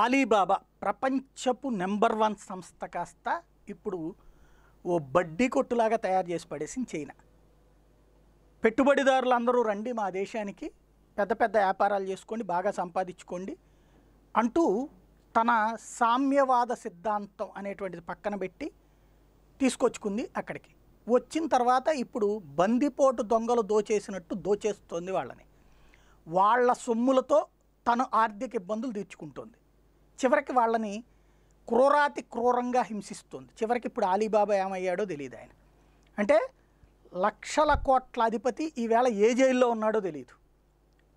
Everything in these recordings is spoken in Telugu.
ఆలీబాబా ప్రపంచపు నెంబర్ వన్ సంస్థ కాస్త ఇప్పుడు ఓ బడ్డీ కొట్టులాగా తయారు చేసి పడేసింది చైనా పెట్టుబడిదారులు అందరూ రండి మా దేశానికి పెద్ద పెద్ద వ్యాపారాలు చేసుకోండి బాగా సంపాదించుకోండి అంటూ తన సామ్యవాద సిద్ధాంతం అనేటువంటిది పక్కన పెట్టి తీసుకొచ్చుకుంది అక్కడికి వచ్చిన తర్వాత ఇప్పుడు బందిపోటు దొంగలు దోచేసినట్టు దోచేస్తోంది వాళ్ళని వాళ్ళ సొమ్ములతో తను ఆర్థిక ఇబ్బందులు తీర్చుకుంటోంది చివరికి వాళ్ళని క్రూరాతి క్రూరంగా హింసిస్తుంది చివరికి ఇప్పుడు అలీబాబా ఏమయ్యాడో తెలియదు ఆయన అంటే లక్షల కోట్ల అధిపతి ఈవేళ ఏ జైల్లో ఉన్నాడో తెలియదు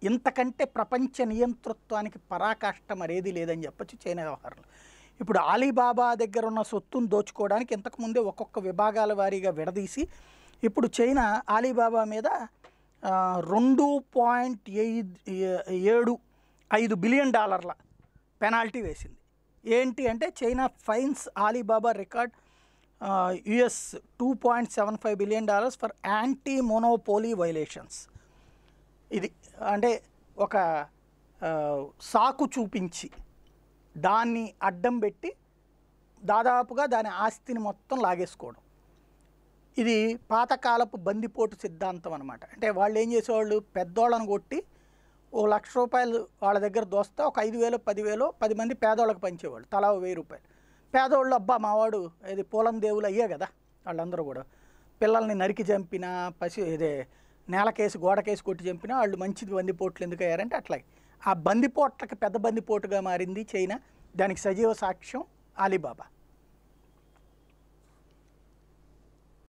ఇంతకంటే ప్రపంచ నియంతృత్వానికి పరాకాష్ట మరేది లేదని చెప్పచ్చు చైనా వ్యవహారంలో ఇప్పుడు అలీబాబా దగ్గర ఉన్న సొత్తును దోచుకోవడానికి ఇంతకుముందే ఒక్కొక్క విభాగాల వారీగా విడదీసి ఇప్పుడు చైనా అలీబాబా మీద రెండు పాయింట్ ఏడు ఐదు బిలియన్ డాలర్ల పెనాల్టీ వేసింది ఏంటి అంటే China fines Alibaba record US two point seven five billion dollars for anti monopoly violations ఇది అంటే ఒక సాకు చూపించి దాన్ని అడ్డం పెట్టి దాదాపుగా దాని ఆస్తిని మొత్తం లాగేసుకోవడం ఇది పాతకాలపు బందిపోటు సిద్ధాంతం అనమాట అంటే వాళ్ళు ఏం చేసేవాళ్ళు పెద్దోళ్ళను కొట్టి ఓ లక్ష రూపాయలు వాళ్ళ దగ్గర దోస్తే ఒక ఐదు వేలు పదివేలు పది మంది పేదోళ్ళకి పంచేవాళ్ళు తలా వెయ్యి రూపాయలు పేదోళ్ళు అబ్బా మావాడు ఇది పూలం దేవులు అయ్యే కదా వాళ్ళందరూ కూడా పిల్లల్ని నరికి చంపినా పసి ఇదే నేలకేసి గోడకేసి కొట్టి చంపినా వాళ్ళు మంచిది బందిపోట్లు ఎందుకు అయ్యారంటే అట్లాగే ఆ బందిపోట్లకి పెద్ద బందిపోటుగా మారింది చైనా దానికి సజీవ సాక్ష్యం అలీబాబా